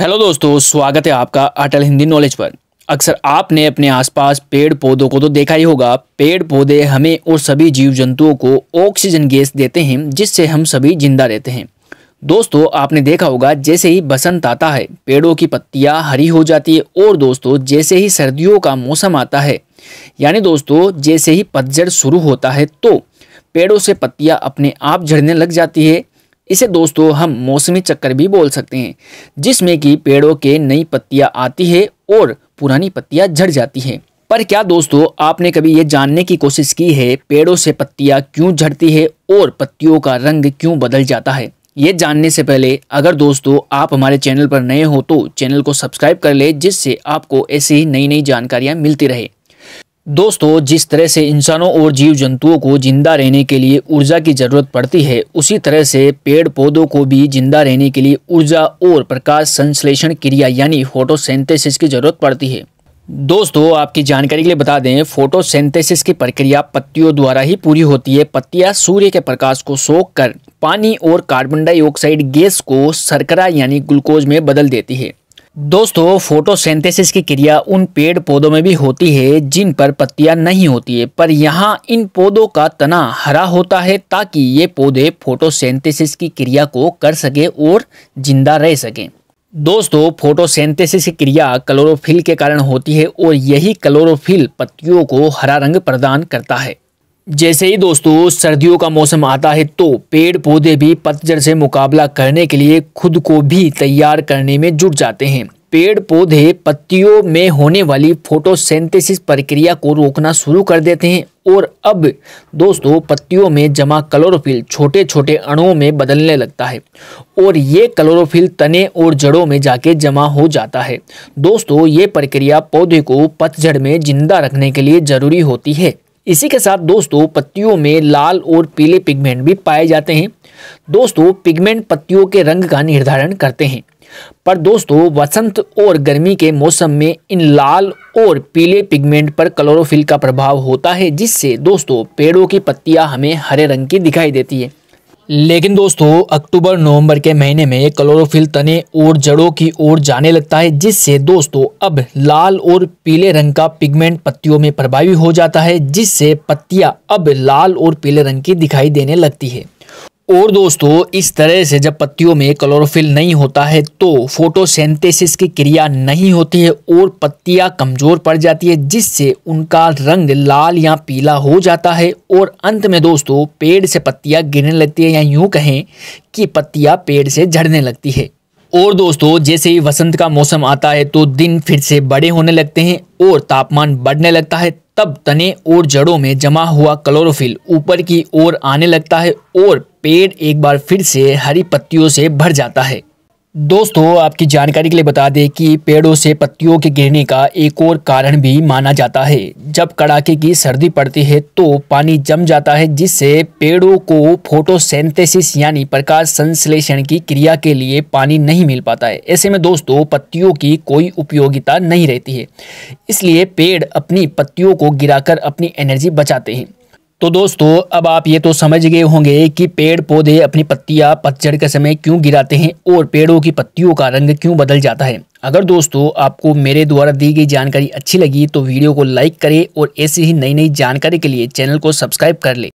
hello दोस्तों स्वागत है आपका अटल हिंदी नॉलेज पर अक्सर आपने अपने आसपास पेड़ पौधों को तो देखा ही होगा पेड़ पौधे हमें और सभी जीव जंतुओं को ऑक्सीजन गैस देते हैं जिससे हम सभी जिंदा रहते हैं दोस्तों आपने देखा होगा जैसे ही बसंत आता है पेड़ों की पत्तियां हरी हो जाती है और दोस्तों जैसे ही सर्दियों का मौसम आता है यानी दोस्तों जैसे ही पतझड़ शुरू होता है तो पेड़ों से पत्तियां अपने आप झड़ने लग जाती है इसे दोस्तों हम मौसमी चक्कर भी बोल सकते हैं जिसमें कि पेड़ों के नई पत्तियाँ आती है और पुरानी पत्तियाँ झड़ जाती है पर क्या दोस्तों आपने कभी ये जानने की कोशिश की है पेड़ों से पत्तियाँ क्यों झड़ती है और पत्तियों का रंग क्यों बदल जाता है ये जानने से पहले अगर दोस्तों आप हमारे चैनल पर नए हो तो चैनल को सब्सक्राइब कर ले जिससे आपको ऐसी नई नई जानकारियाँ मिलती रहे दोस्तों जिस तरह से इंसानों और जीव जंतुओं को जिंदा रहने के लिए ऊर्जा की ज़रूरत पड़ती है उसी तरह से पेड़ पौधों को भी जिंदा रहने के लिए ऊर्जा और प्रकाश संश्लेषण क्रिया यानी फोटोसेंथेसिस की ज़रूरत पड़ती है दोस्तों आपकी जानकारी के लिए बता दें फोटोसेंथेसिस की प्रक्रिया पत्तियों द्वारा ही पूरी होती है पत्तियां सूर्य के प्रकाश को सोख कर पानी और कार्बन डाइऑक्साइड गैस को सरकरा यानी ग्लूकोज में बदल देती है दोस्तों फोटोसेंथेसिस की क्रिया उन पेड़ पौधों में भी होती है जिन पर पत्तियां नहीं होती है पर यहाँ इन पौधों का तना हरा होता है ताकि ये पौधे फोटोसेंथेसिस की क्रिया को कर सके और जिंदा रह सकें दोस्तों फोटोसेंथेसिस की क्रिया क्लोरोफिल के कारण होती है और यही क्लोरोफिल पत्तियों को हरा रंग प्रदान करता है जैसे ही दोस्तों सर्दियों का मौसम आता है तो पेड़ पौधे भी पतझड़ से मुकाबला करने के लिए खुद को भी तैयार करने में जुट जाते हैं पेड़ पौधे पत्तियों में होने वाली फोटोसेंथेसिस प्रक्रिया को रोकना शुरू कर देते हैं और अब दोस्तों पत्तियों में जमा क्लोरोफिल छोटे छोटे अणुओं में बदलने लगता है और ये क्लोरोफिल तने और जड़ों में जाके जमा हो जाता है दोस्तों ये प्रक्रिया पौधे को पतझड़ में जिंदा रखने के लिए ज़रूरी होती है इसी के साथ दोस्तों पत्तियों में लाल और पीले पिगमेंट भी पाए जाते हैं दोस्तों पिगमेंट पत्तियों के रंग का निर्धारण करते हैं पर दोस्तों वसंत और गर्मी के मौसम में इन लाल और पीले पिगमेंट पर क्लोरोफिल का प्रभाव होता है जिससे दोस्तों पेड़ों की पत्तियां हमें हरे रंग की दिखाई देती है लेकिन दोस्तों अक्टूबर नवंबर के महीने में क्लोरोफिल तने और जड़ों की ओर जाने लगता है जिससे दोस्तों अब लाल और पीले रंग का पिगमेंट पत्तियों में प्रभावी हो जाता है जिससे पत्तियां अब लाल और पीले रंग की दिखाई देने लगती है और दोस्तों इस तरह से जब पत्तियों में क्लोरोफिल नहीं होता है तो फोटोसेंथेसिस की क्रिया नहीं होती है और पत्तियां कमज़ोर पड़ जाती है जिससे उनका रंग लाल या पीला हो जाता है और अंत में दोस्तों पेड़ से पत्तियां गिरने लगती है या यूं कहें कि पत्तियां पेड़ से झड़ने लगती है और दोस्तों जैसे ही वसंत का मौसम आता है तो दिन फिर से बड़े होने लगते हैं और तापमान बढ़ने लगता है तब तने और जड़ों में जमा हुआ क्लोरोफिल ऊपर की ओर आने लगता है और पेड़ एक बार फिर से हरी पत्तियों से भर जाता है दोस्तों आपकी जानकारी के लिए बता दें कि पेड़ों से पत्तियों के गिरने का एक और कारण भी माना जाता है जब कड़ाके की सर्दी पड़ती है तो पानी जम जाता है जिससे पेड़ों को फोटोसेंथेसिस यानी प्रकाश संश्लेषण की क्रिया के लिए पानी नहीं मिल पाता है ऐसे में दोस्तों पत्तियों की कोई उपयोगिता नहीं रहती है इसलिए पेड़ अपनी पत्तियों को गिराकर अपनी एनर्जी बचाते हैं तो दोस्तों अब आप ये तो समझ गए होंगे कि पेड़ पौधे अपनी पत्तियां पतझड़ के समय क्यों गिराते हैं और पेड़ों की पत्तियों का रंग क्यों बदल जाता है अगर दोस्तों आपको मेरे द्वारा दी गई जानकारी अच्छी लगी तो वीडियो को लाइक करें और ऐसी ही नई नई जानकारी के लिए चैनल को सब्सक्राइब कर ले